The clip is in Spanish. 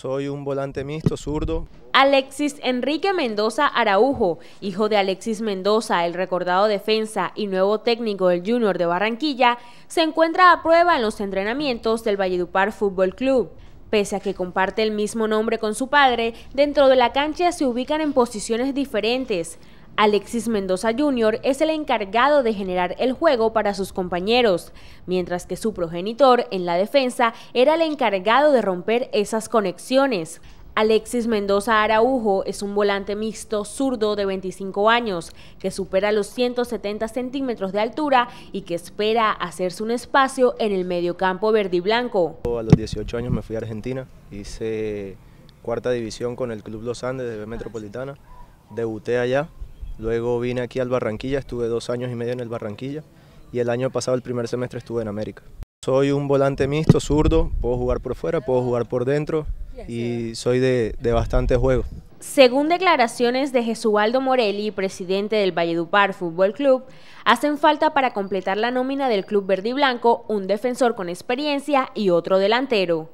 Soy un volante mixto, zurdo. Alexis Enrique Mendoza Araujo, hijo de Alexis Mendoza, el recordado defensa y nuevo técnico del Junior de Barranquilla, se encuentra a prueba en los entrenamientos del Valledupar Fútbol Club. Pese a que comparte el mismo nombre con su padre, dentro de la cancha se ubican en posiciones diferentes. Alexis Mendoza Jr. es el encargado de generar el juego para sus compañeros, mientras que su progenitor en la defensa era el encargado de romper esas conexiones. Alexis Mendoza Araujo es un volante mixto zurdo de 25 años, que supera los 170 centímetros de altura y que espera hacerse un espacio en el mediocampo verde y blanco. A los 18 años me fui a Argentina, hice cuarta división con el Club Los Andes de Metropolitana, debuté allá Luego vine aquí al Barranquilla, estuve dos años y medio en el Barranquilla y el año pasado, el primer semestre, estuve en América. Soy un volante mixto, zurdo, puedo jugar por fuera, puedo jugar por dentro y soy de, bastante juego. Según declaraciones de Jesualdo Morelli, presidente del Valledupar Fútbol Club, hacen falta para completar la nómina del club verde y blanco un defensor con experiencia y otro delantero.